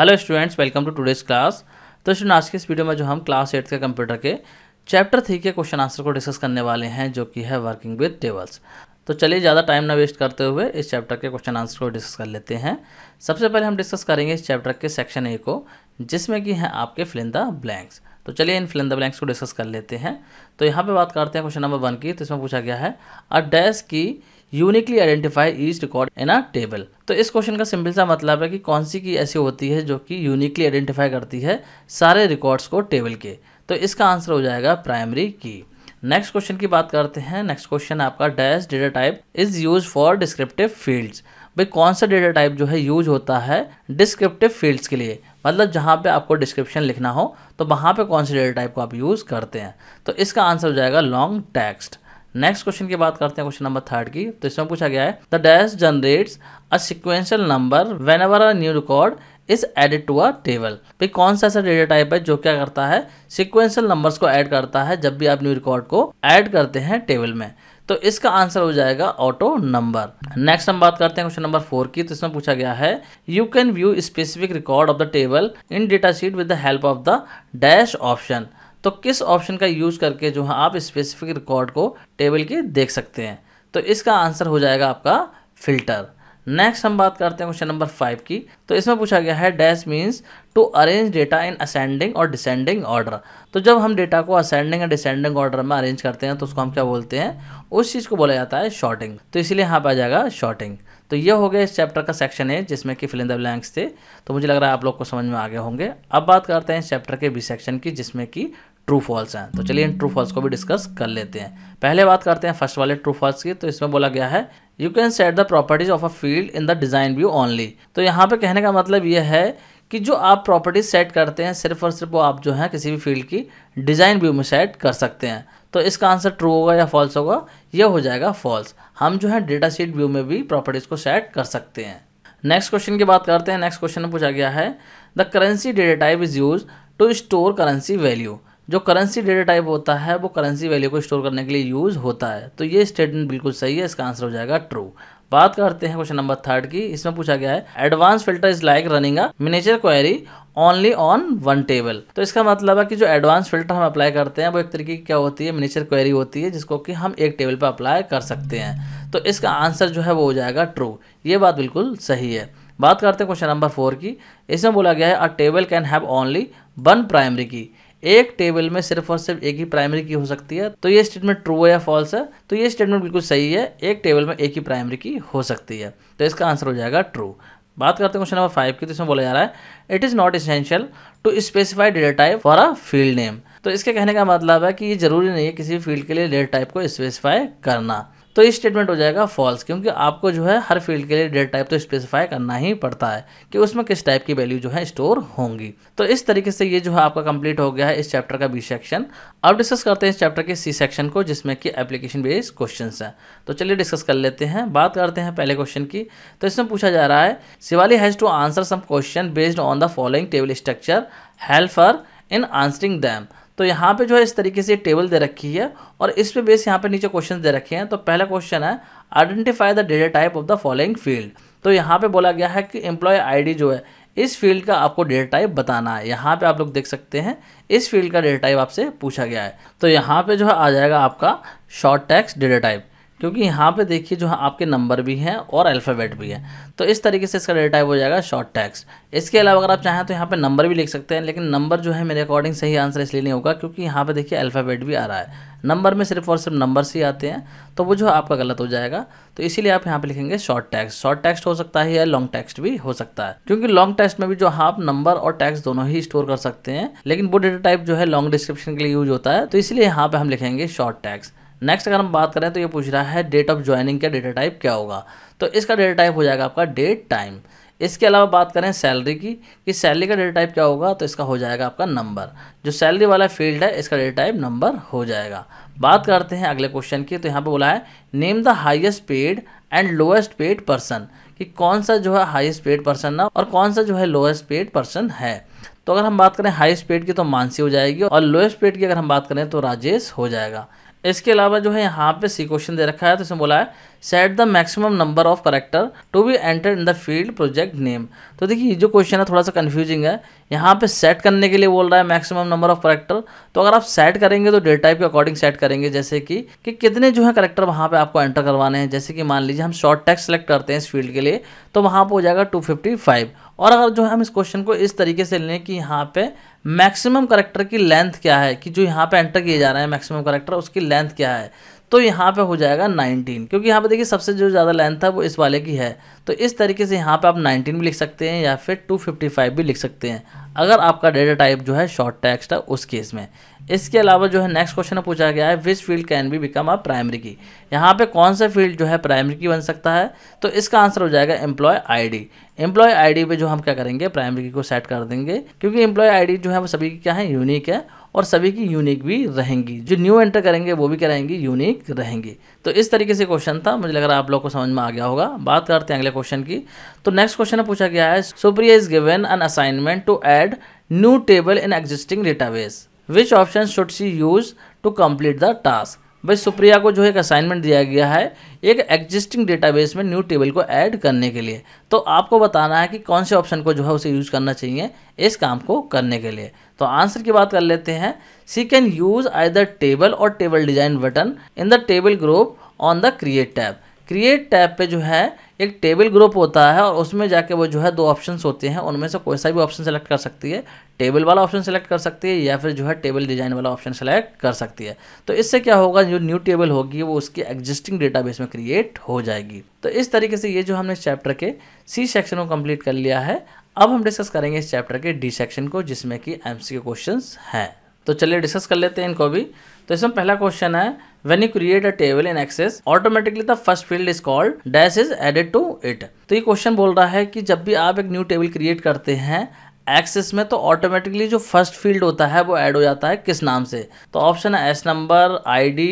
hello students welcome to today's class तो student आज के इस वीडियो में जो हम क्लास एट्थ के कंप्यूटर के चैप्टर थ्री के क्वेश्चन आंसर को डिस्कस करने वाले हैं जो कि है वर्किंग विद टेबल्स तो चलिए ज़्यादा टाइम ना वेस्ट करते हुए इस चैप्टर के क्वेश्चन आंसर को डिस्कस कर लेते हैं सबसे पहले हम डिस्कस करेंगे इस चैप्टर के सेक्शन ए को जिसमें कि हैं आपके फिलिंदा ब्लैंक्स तो चलिए इन फिलिंद ब्लैंक्स को डिस्कस कर लेते हैं तो यहाँ पे बात करते हैं क्वेश्चन नंबर वन की तो इसमें पूछा गया है a dash key uniquely identify is record in a table तो इस क्वेश्चन का सिंपल सा मतलब है कि कौन सी की ऐसी होती है जो कि यूनिकली आइडेंटिफाई करती है सारे रिकॉर्ड्स को टेबल के तो इसका आंसर हो जाएगा प्राइमरी की नेक्स्ट क्वेश्चन की बात करते हैं नेक्स्ट क्वेश्चन आपका dash data type is use for descriptive fields भाई कौन सा डेटा टाइप जो है यूज होता है डिस्क्रिप्टिव फील्ड्स के लिए मतलब जहाँ पे आपको डिस्क्रिप्शन लिखना हो तो वहाँ पे कौन सी डेटा टाइप को आप यूज़ करते हैं तो इसका आंसर हो जाएगा लॉन्ग टेक्स्ट नेक्स्ट क्वेश्चन की बात करते हैं क्वेश्चन नंबर थर्ड की तो इसमें पूछा गया है the dash generates a sequential number whenever a new record is added to a table भाई कौन सा ऐसा डेटा टाइप है जो क्या करता है सिक्वेंशियल नंबर्स को ऐड करता है जब भी आप न्यू रिकॉर्ड को ऐड करते हैं टेबल में तो इसका आंसर हो जाएगा ऑटो नंबर नेक्स्ट हम बात करते हैं क्वेश्चन नंबर फोर की तो इसमें पूछा गया है you can view specific record of the table in data sheet with the help of the dash option तो किस ऑप्शन का यूज करके जो है आप स्पेसिफिक रिकॉर्ड को टेबल के देख सकते हैं तो इसका आंसर हो जाएगा आपका फिल्टर नेक्स्ट हम बात करते हैं क्वेश्चन नंबर फाइव की तो इसमें पूछा गया है dash means to arrange data in ascending और डिसेंडिंग ऑर्डर तो जब हम डेटा को असेंडिंग या डिसेंडिंग ऑर्डर में अरेंज करते हैं तो उसको हम क्या बोलते हैं उस चीज़ को बोला जाता है शॉर्टिंग तो इसलिए यहाँ पर आ जाएगा शॉर्टिंग तो ये हो गया इस चैप्टर का सेक्शन है जिसमें कि फिलिंग ब्लैंक्स थे तो मुझे लग रहा है आप लोग को समझ में आ गए होंगे अब बात करते हैं इस चैप्टर के बी सेक्शन की जिसमें कि ट्रू फॉल्स हैं तो चलिए इन ट्रू फॉल्स को भी डिस्कस कर लेते हैं पहले बात करते हैं फर्स्ट वाले ट्रू फॉल्स की तो इसमें बोला गया है you can set the properties of a field in the design view only तो यहाँ पे कहने का मतलब यह है कि जो आप प्रॉपर्टीज सेट करते हैं सिर्फ और सिर्फ वो आप जो है किसी भी फील्ड की डिज़ाइन व्यू में सेट कर सकते हैं तो इसका आंसर ट्रू होगा या फॉल्स होगा यह हो जाएगा फॉल्स हम जो है डेटा शीट व्यू में भी प्रॉपर्टीज़ को सेट कर सकते हैं नेक्स्ट क्वेश्चन की बात करते हैं नेक्स्ट क्वेश्चन में पूछा गया है the currency data type is use to store currency value जो करेंसी डेटा टाइप होता है वो करेंसी वैल्यू को स्टोर करने के लिए यूज़ होता है तो ये स्टेटमेंट बिल्कुल सही है इसका आंसर हो जाएगा ट्रू बात करते हैं क्वेश्चन नंबर थर्ड की इसमें पूछा गया है advance filter is like running a miniature query only on one table तो इसका मतलब है कि जो एडवांस फिल्टर हम अप्लाई करते हैं वो एक तरीके की क्या होती है मिनेचर क्वेरी होती है जिसको कि हम एक टेबल पर अप्लाई कर सकते हैं तो इसका आंसर जो है वो हो जाएगा ट्रू ये बात बिल्कुल सही है बात करते हैं क्वेश्चन नंबर फोर की इसमें बोला गया है a table can have only one primary key एक टेबल में सिर्फ और सिर्फ एक ही प्राइमरी की हो सकती है तो ये स्टेटमेंट ट्रू है या फॉल्स है तो ये स्टेटमेंट बिल्कुल सही है एक टेबल में एक ही प्राइमरी की हो सकती है तो इसका आंसर हो जाएगा ट्रू बात करते हैं क्वेश्चन नंबर फाइव की तो इसमें बोला जा रहा है it is not essential to specify data type for a field name तो इसके कहने का मतलब है कि ये जरूरी नहीं है किसी भी फील्ड के लिए डेटा टाइप को स्पेसिफाई करना तो ये स्टेटमेंट हो जाएगा फॉल्स क्योंकि आपको जो है हर फील्ड के लिए डेट टाइप तो स्पेसिफाई करना ही पड़ता है कि उसमें किस टाइप की वैल्यू जो है स्टोर होंगी तो इस तरीके से ये जो है आपका कंप्लीट हो गया है इस चैप्टर का बी सेक्शन अब डिस्कस करते हैं इस चैप्टर के सी सेक्शन को जिसमें कि एप्लीकेशन बेस्ड क्वेश्चन है तो चलिए डिस्कस कर लेते हैं बात करते हैं पहले क्वेश्चन की तो इसमें पूछा जा रहा है Shivali has to answer some question based on the following table structure help her in answering them तो यहाँ पे जो है इस तरीके से टेबल दे रखी है और इस पे बेस यहाँ पे नीचे क्वेश्चन दे रखे हैं तो पहला क्वेश्चन है identify the data type of the following field तो यहाँ पे बोला गया है कि एम्प्लॉय आईडी जो है इस फील्ड का आपको डेटा टाइप बताना है यहाँ पे आप लोग देख सकते हैं इस फील्ड का डेटा टाइप आपसे पूछा गया है तो यहाँ पे जो है आ जाएगा आपका शॉर्ट टैक्स डेटा टाइप क्योंकि यहाँ पे देखिए जो आपके नंबर भी हैं और अल्फ़ाबेट भी है तो इस तरीके से इसका डेटा टाइप हो जाएगा शॉर्ट टेक्स्ट इसके अलावा अगर आप चाहें तो यहाँ पे नंबर भी लिख सकते हैं लेकिन नंबर जो है मेरे अकॉर्डिंग सही आंसर इसलिए नहीं होगा क्योंकि यहाँ पे देखिए अल्फ़ाबेट भी आ रहा है नंबर में सिर्फ और सिर्फ नंबर्स ही आते हैं तो वो जो आपका गलत हो जाएगा तो इसीलिए आप यहाँ पे लिखेंगे शॉर्ट टेक्स्ट शॉर्ट टेक्स्ट हो सकता है या लॉन्ग टेक्स्ट भी हो सकता है क्योंकि लॉन्ग टेक्स्ट में भी जो आप नंबर और टेक्स्ट दोनों ही स्टोर कर सकते हैं लेकिन वो डेटा टाइप जो है लॉन्ग डिस्क्रिप्शन के लिए यूज होता है तो इसलिए यहाँ पे हम लिखेंगे शॉर्ट टेक्स्ट नेक्स्ट अगर हम बात करें तो ये पूछ रहा है डेट ऑफ ज्वाइनिंग का डेटा टाइप क्या होगा तो इसका डेटा टाइप हो जाएगा आपका डेट टाइम इसके अलावा बात करें सैलरी की कि सैलरी का डेटा टाइप क्या होगा तो इसका हो जाएगा आपका नंबर जो सैलरी वाला फील्ड है इसका डेटा टाइप नंबर हो जाएगा बात करते हैं अगले क्वेश्चन की तो यहाँ पे बोला है name the highest paid and lowest paid person कि कौन सा जो है हाईएस्ट पेड पर्सन ना और कौन सा जो है लोएस्ट पेड पर्सन है तो अगर हम बात करें हाईएस्ट पेड की तो मानसी हो जाएगी और लोएस्ट पेड की अगर हम बात करें तो राजेश हो जाएगा इसके अलावा जो है यहाँ पे सी क्वेश्चन दे रखा है तो इसमें बोला है set the maximum number of character to be enter in the field project name तो देखिए ये जो क्वेश्चन है थोड़ा सा कन्फ्यूजिंग है यहाँ पे सेट करने के लिए बोल रहा है मैक्सिमम नंबर ऑफ करेक्टर तो अगर आप सेट करेंगे तो डेट टाइप के अकॉर्डिंग सेट करेंगे जैसे कि कि कितने जो है करेक्टर वहाँ पे आपको एंटर करवाने हैं जैसे कि मान लीजिए हम शॉर्ट टैक्स सेलेक्ट करते हैं इस फील्ड के लिए तो वहाँ पर हो जाएगा टू और अगर जो है हम इस क्वेश्चन को इस तरीके से लें कि यहाँ पर मैक्सिमम करेक्टर की लेंथ क्या है कि जो यहाँ पे एंटर किए जा रहे हैं मैक्सिमम करेक्टर उसकी लेंथ क्या है तो यहाँ पे हो जाएगा 19 क्योंकि यहाँ पे देखिए सबसे जो ज़्यादा लेंथ था वो इस वाले की है तो इस तरीके से यहाँ पे आप 19 भी लिख सकते हैं या फिर 255 भी लिख सकते हैं अगर आपका डेटा टाइप जो है शॉर्ट टेक्स्ट है उस केस में इसके अलावा जो है नेक्स्ट क्वेश्चन पूछा गया है which field can be become a primary key यहाँ पे कौन सा फील्ड जो है प्राइमरी की बन सकता है तो इसका आंसर हो जाएगा एम्प्लॉय आईडी एम्प्लॉय आईडी पे जो हम क्या करेंगे प्राइमरी की को सेट कर देंगे क्योंकि एम्प्लॉय आईडी जो है वो सभी की क्या है यूनिक है और सभी की यूनिक भी रहेंगी जो न्यू एंटर करेंगे वो भी कराएंगी यूनिक रहेंगी तो इस तरीके से क्वेश्चन था मुझे लग रहा है आप लोग को समझ में आ गया होगा बात करते हैं अगले क्वेश्चन की तो नेक्स्ट क्वेश्चन पूछा गया है Supriya is given an assignment to add new table in existing database which option should she use to complete the task भाई सुप्रिया को जो एक असाइनमेंट दिया गया है एक एग्जिस्टिंग डेटाबेस में न्यू टेबल को ऐड करने के लिए तो आपको बताना है कि कौन से ऑप्शन को जो है उसे यूज़ करना चाहिए इस काम को करने के लिए तो आंसर की बात कर लेते हैं she can use I table और table design button in the table group on the create tab create tab पे जो है एक टेबल ग्रुप होता है और उसमें जाके वो जो है दो ऑप्शन होते हैं उनमें से कोई सा भी ऑप्शन सेलेक्ट कर सकती है टेबल वाला ऑप्शन सेलेक्ट कर सकती है या फिर जो है टेबल डिजाइन वाला ऑप्शन सेलेक्ट कर सकती है तो इससे क्या होगा जो न्यू टेबल होगी वो उसकी एग्जिस्टिंग डेटाबेस में क्रिएट हो जाएगी तो इस तरीके से ये जो हमने इस चैप्टर के सी सेक्शन को कंप्लीट कर लिया है अब हम डिस्कस करेंगे इस चैप्टर के डी सेक्शन को जिसमें कि एम सी क्वेश्चन हैं तो चलिए डिस्कस कर लेते हैं इनको भी तो इसमें पहला क्वेश्चन है when you create a table in Access automatically the first field is called dash is added to it तो ये क्वेश्चन बोल रहा है कि जब भी आप एक न्यू टेबल क्रिएट करते हैं एक्सेस में तो ऑटोमेटिकली जो फर्स्ट फील्ड होता है वो ऐड हो जाता है किस नाम से तो ऑप्शन है as number ID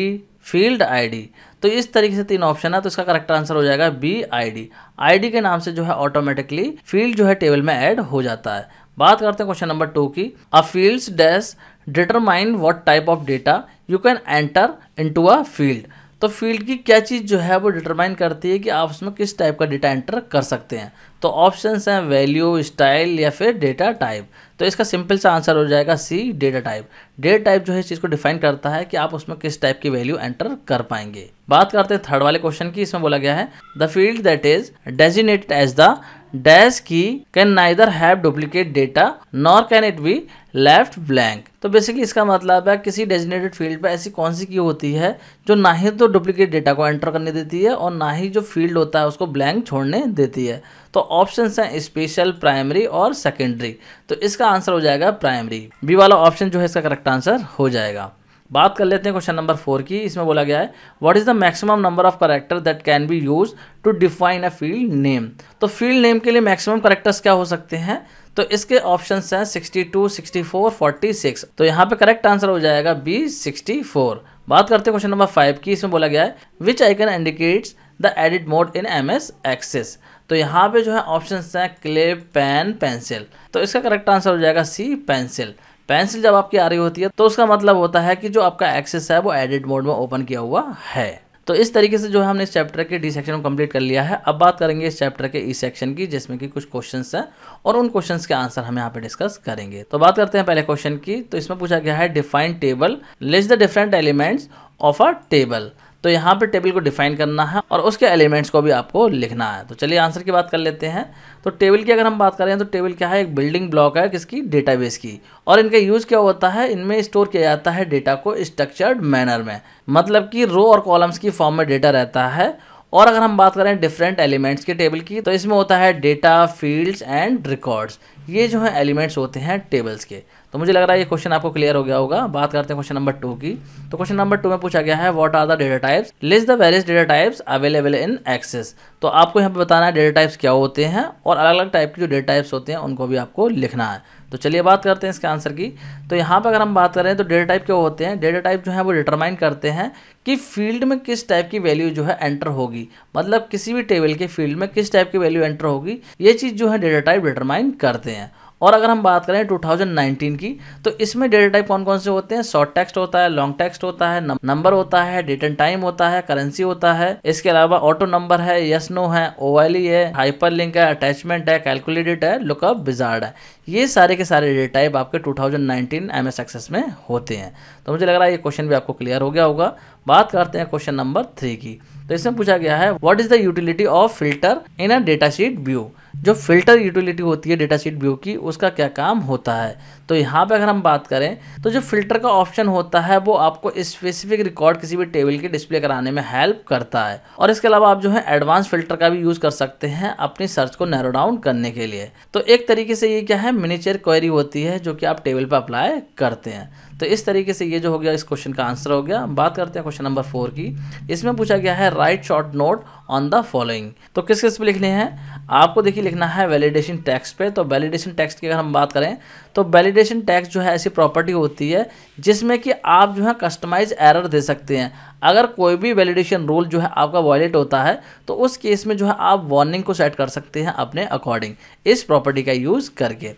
field ID तो इस तरीके से तीन ऑप्शन है तो इसका करेक्ट आंसर हो जाएगा बी आईडी आईडी के नाम से जो है ऑटोमेटिकली फील्ड जो है टेबल में ऐड हो जाता है बात करते हैं क्वेश्चन नंबर टू की a field dash determine what type of data you can enter into a field तो फील्ड की क्या चीज़ जो है वो डिटरमाइन करती है कि आप उसमें किस टाइप का डेटा एंटर कर सकते हैं तो ऑप्शंस हैं वैल्यू स्टाइल या फिर डेटा टाइप तो इसका सिंपल सा आंसर हो जाएगा C data type data type जो है इस चीज़ को डिफाइन करता है कि आप उसमें किस टाइप की वैल्यू एंटर कर पाएंगे बात करते हैं थर्ड वाले क्वेश्चन की इसमें बोला गया है the field that is designated as the dash key can neither have duplicate data nor can it be left blank तो बेसिकली इसका मतलब है किसी डेजिनेटेड फील्ड पर ऐसी कौन सी की होती है जो ना ही तो डुप्लीकेट डेटा को एंटर करने देती है और ना ही जो फील्ड होता है उसको ब्लैंक छोड़ने देती है तो ऑप्शन हैं स्पेशल प्राइमरी और सेकेंडरी तो इसका आंसर हो जाएगा प्राइमरी बी वाला ऑप्शन जो है इसका करेक्ट आंसर हो जाएगा बात कर लेते हैं क्वेश्चन नंबर फोर की इसमें बोला गया है what is the maximum number of character that can be use to define a field name तो फील्ड नेम के लिए मैक्सिमम करेक्टर्स क्या हो सकते हैं तो इसके ऑप्शन हैं 62, 64, 46 तो यहाँ पे करेक्ट आंसर हो जाएगा बी 64 बात करते हैं क्वेश्चन नंबर फाइव की इसमें बोला गया है which icon indicates the edit mode in M S Access तो यहाँ पे जो है ऑप्शन हैं क्ले पेन पेंसिल तो इसका करेक्ट आंसर हो जाएगा सी पेंसिल पेंसिल जब आपकी आ रही होती है तो उसका मतलब होता है कि जो आपका एक्सेस है वो एडिट मोड में ओपन किया हुआ है तो इस तरीके से जो है हमने इस चैप्टर के डी सेक्शन को कंप्लीट कर लिया है अब बात करेंगे इस चैप्टर के ई सेक्शन की जिसमें कि कुछ क्वेश्चन हैं और उन क्वेश्चन के आंसर हम यहाँ पे डिस्कस करेंगे तो बात करते हैं पहले क्वेश्चन की तो इसमें पूछा गया है define table list the different elements of a table तो यहाँ पे टेबल को डिफाइन करना है और उसके एलिमेंट्स को भी आपको लिखना है तो चलिए आंसर की बात कर लेते हैं तो टेबल की अगर हम बात करें तो टेबल क्या है एक बिल्डिंग ब्लॉक है किसकी डेटाबेस की और इनका यूज़ क्या होता है इनमें स्टोर किया जाता है डेटा को स्ट्रक्चर्ड मैनर में मतलब कि रो और कॉलम्स की फॉर्म में डेटा रहता है और अगर हम बात करें डिफरेंट एलिमेंट्स के टेबल की तो इसमें होता है डेटा फील्ड्स एंड रिकॉर्ड्स ये जो है एलिमेंट्स होते हैं टेबल्स के तो मुझे लग रहा है ये क्वेश्चन आपको क्लियर हो गया होगा बात करते हैं क्वेश्चन नंबर टू की तो क्वेश्चन नंबर टू में पूछा गया है what are the data types list the various data types available in Access तो आपको यहाँ पे बताना है डेटा टाइप्स क्या होते हैं और अलग अलग टाइप के जो डेटा टाइप्स होते हैं उनको भी आपको लिखना है तो चलिए बात करते हैं इसके आंसर की तो यहाँ पर अगर हम बात करें तो डेटा टाइप क्या होते हैं डेटा टाइप जो है वो डिटरमाइन करते हैं कि फील्ड में किस टाइप की वैल्यू जो है एंटर होगी मतलब किसी भी टेबल के फील्ड में किस टाइप की वैल्यू एंटर होगी ये चीज़ जो है डेटा टाइप डिटरमाइन करते हैं और अगर हम बात करें 2019 की तो इसमें डेटा टाइप कौन कौन से होते हैं शॉर्ट टेक्स्ट होता है लॉन्ग टेक्स्ट होता है नंबर होता है डेट एंड टाइम होता है करेंसी होता है इसके अलावा ऑटो नंबर है यस नो है ओ e है हाइपर लिंक है अटैचमेंट है कैलकुलेटेड है लुकअप बिजार्ड है ये सारे के सारे डेटा टाइप आपके 2019 थाउजेंड एक्सेस में होते हैं तो मुझे लग रहा है ये क्वेश्चन भी आपको क्लियर हो गया होगा बात करते हैं क्वेश्चन नंबर थ्री की तो इसमें पूछा गया है what is the utility of filter in a data sheet view जो फिल्टर यूटिलिटी होती है डेटा शीट व्यू की उसका क्या काम होता है तो यहाँ पे अगर हम बात करें तो जो फिल्टर का ऑप्शन होता है वो आपको स्पेसिफिक रिकॉर्ड किसी भी टेबल के डिस्प्ले कराने में हेल्प करता है और इसके अलावा आप जो है एडवांस फिल्टर का भी यूज़ कर सकते हैं अपनी सर्च को नैरो डाउन करने के लिए तो एक तरीके से ये क्या है मिनीचर क्वेरी होती है जो कि आप टेबल पर अप्लाई करते हैं तो इस तरीके से ये जो हो गया इस क्वेश्चन का आंसर हो गया बात करते हैं क्वेश्चन नंबर फोर की इसमें पूछा गया है write short note on the following तो किस किस पे लिखने हैं आपको देखिए लिखना है वैलिडेशन टेक्स्ट पे तो वैलिडेशन टेक्स्ट की अगर हम बात करें तो वैलिडेशन टैक्स जो है ऐसी प्रॉपर्टी होती है जिसमें कि आप जो है कस्टमाइज एरर दे सकते हैं अगर कोई भी वैलिडेशन रूल जो है आपका वॉलेट होता है तो उस केस में जो है आप वार्निंग को सेट कर सकते हैं अपने अकॉर्डिंग इस प्रॉपर्टी का यूज़ करके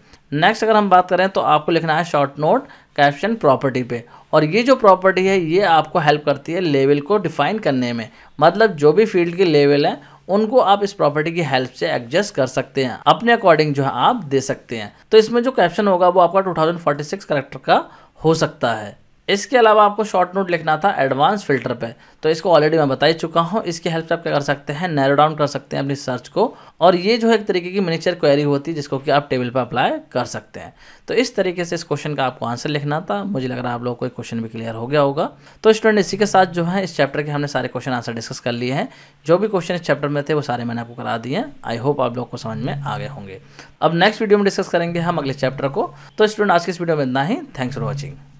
नेक्स्ट अगर हम बात करें तो आपको लिखना है शॉर्ट नोट कैप्शन प्रॉपर्टी पे और ये जो प्रॉपर्टी है ये आपको हेल्प करती है लेवल को डिफाइन करने में मतलब जो भी फील्ड के लेवल हैं उनको आप इस प्रॉपर्टी की हेल्प से एडजस्ट कर सकते हैं अपने अकॉर्डिंग जो है आप दे सकते हैं तो इसमें जो कैप्शन होगा वो आपका 2046 करेक्टर का हो सकता है इसके अलावा आपको शॉर्ट नोट लिखना था एडवांस फिल्टर पे तो इसको ऑलरेडी मैं बता ही चुका हूँ इसकी हेल्प से आप क्या कर सकते हैं नैरो डाउन कर सकते हैं अपनी सर्च को और ये जो है एक तरीके की मिनीचर क्वेरी होती है जिसको कि आप टेबल पर अप्लाई कर सकते हैं तो इस तरीके से इस क्वेश्चन का आपको आंसर लिखना था मुझे लग रहा है आप लोगों को एक क्वेश्चन भी क्लियर हो गया होगा तो स्टूडेंट इसी के साथ जो है इस चैप्टर के हमने सारे क्वेश्चन आंसर डिस्कस कर लिए हैं जो भी क्वेश्चन इस चैप्टर में थे वो सारे मैंने आपको करा दिए हैं आई होप आप लोग को समझ में आ गए होंगे अब नेक्स्ट वीडियो में डिस्कस करेंगे हम अगले चैप्टर को तो स्टूडेंट आज की इस वीडियो में इतना ही थैंक्स फॉर वॉचिंग